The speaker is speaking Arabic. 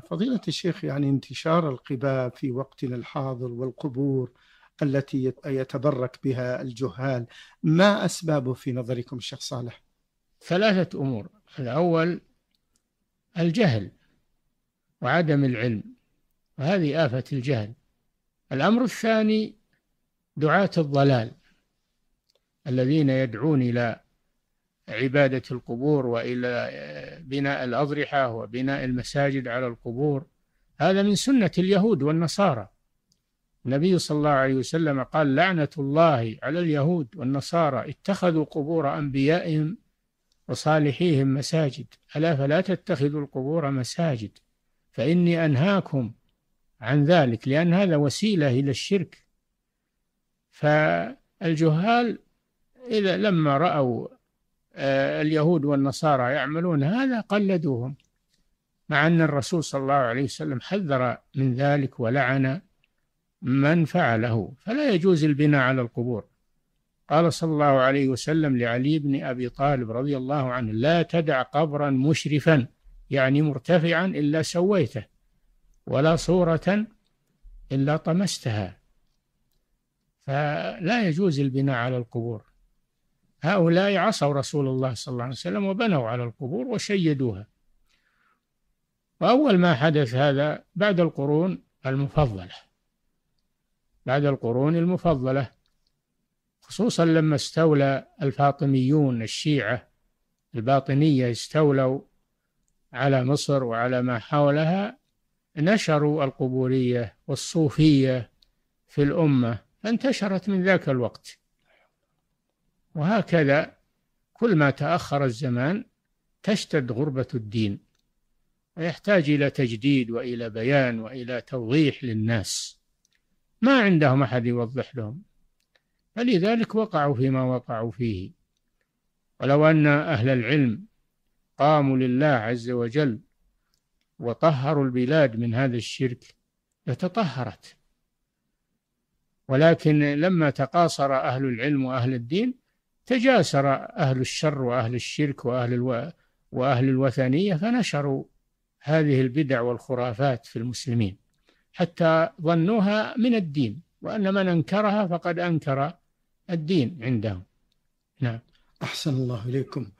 فضيلة الشيخ يعني انتشار القباب في وقتنا الحاضر والقبور التي يتبرك بها الجهال ما أسبابه في نظركم الشيخ صالح؟ ثلاثة أمور الأول الجهل وعدم العلم وهذه آفة الجهل الأمر الثاني دعاة الضلال الذين يدعون إلى عبادة القبور وإلى بناء الأضرحة وبناء المساجد على القبور هذا من سنة اليهود والنصارى النبي صلى الله عليه وسلم قال لعنة الله على اليهود والنصارى اتخذوا قبور أنبيائهم وصالحيهم مساجد ألا فلا تتخذوا القبور مساجد فإني أنهاكم عن ذلك لأن هذا وسيلة إلى الشرك فالجهال إذا لما رأوا آه، اليهود والنصارى يعملون هذا قلدوهم مع أن الرسول صلى الله عليه وسلم حذر من ذلك ولعن من فعله فلا يجوز البناء على القبور قال صلى الله عليه وسلم لعلي بن أبي طالب رضي الله عنه لا تدع قبرا مشرفا يعني مرتفعا إلا سويته ولا صورة إلا طمستها فلا يجوز البناء على القبور هؤلاء عصوا رسول الله صلى الله عليه وسلم وبنوا على القبور وشيدوها وأول ما حدث هذا بعد القرون المفضلة بعد القرون المفضلة خصوصا لما استولى الفاطميون الشيعة الباطنية استولوا على مصر وعلى ما حولها نشروا القبورية والصوفية في الأمة فانتشرت من ذاك الوقت وهكذا كل ما تأخر الزمان تشتد غربة الدين ويحتاج إلى تجديد وإلى بيان وإلى توضيح للناس ما عندهم أحد يوضح لهم فلذلك وقعوا فيما وقعوا فيه ولو أن أهل العلم قاموا لله عز وجل وطهروا البلاد من هذا الشرك لتطهرت ولكن لما تقاصر أهل العلم وأهل الدين تجاسر أهل الشر وأهل الشرك وأهل الو... وأهل الوثنية فنشروا هذه البدع والخرافات في المسلمين حتى ظنوها من الدين وأن من أنكرها فقد أنكر الدين عندهم نعم أحسن الله إليكم